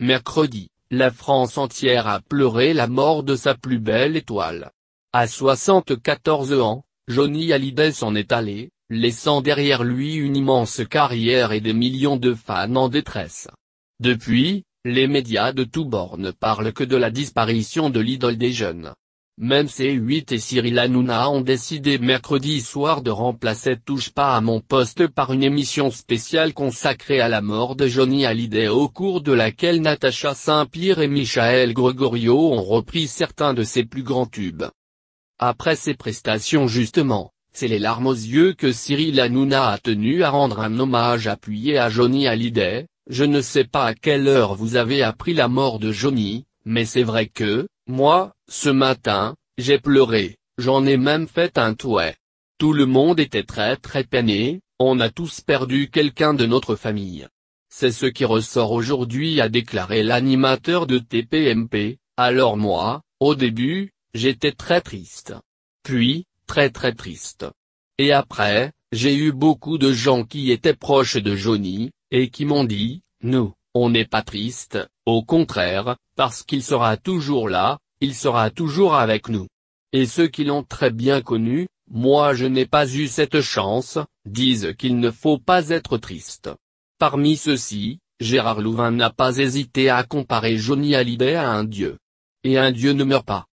Mercredi, la France entière a pleuré la mort de sa plus belle étoile. À 74 ans, Johnny Hallyday s'en est allé, laissant derrière lui une immense carrière et des millions de fans en détresse. Depuis, les médias de tout bord ne parlent que de la disparition de l'idole des jeunes. Même C8 et Cyril Hanouna ont décidé mercredi soir de remplacer Touche pas à mon poste par une émission spéciale consacrée à la mort de Johnny Hallyday au cours de laquelle Natacha Saint-Pierre et Michael Gregorio ont repris certains de ses plus grands tubes. Après ces prestations justement, c'est les larmes aux yeux que Cyril Hanouna a tenu à rendre un hommage appuyé à Johnny Hallyday, je ne sais pas à quelle heure vous avez appris la mort de Johnny, mais c'est vrai que, moi, ce matin, j'ai pleuré, j'en ai même fait un toit. Tout le monde était très très peiné, on a tous perdu quelqu'un de notre famille. C'est ce qui ressort aujourd'hui a déclaré l'animateur de TPMP, alors moi, au début, j'étais très triste. Puis, très très triste. Et après, j'ai eu beaucoup de gens qui étaient proches de Johnny, et qui m'ont dit, nous, on n'est pas triste, au contraire, parce qu'il sera toujours là, il sera toujours avec nous. Et ceux qui l'ont très bien connu, moi je n'ai pas eu cette chance, disent qu'il ne faut pas être triste. Parmi ceux-ci, Gérard Louvain n'a pas hésité à comparer Johnny Hallyday à un dieu. Et un dieu ne meurt pas.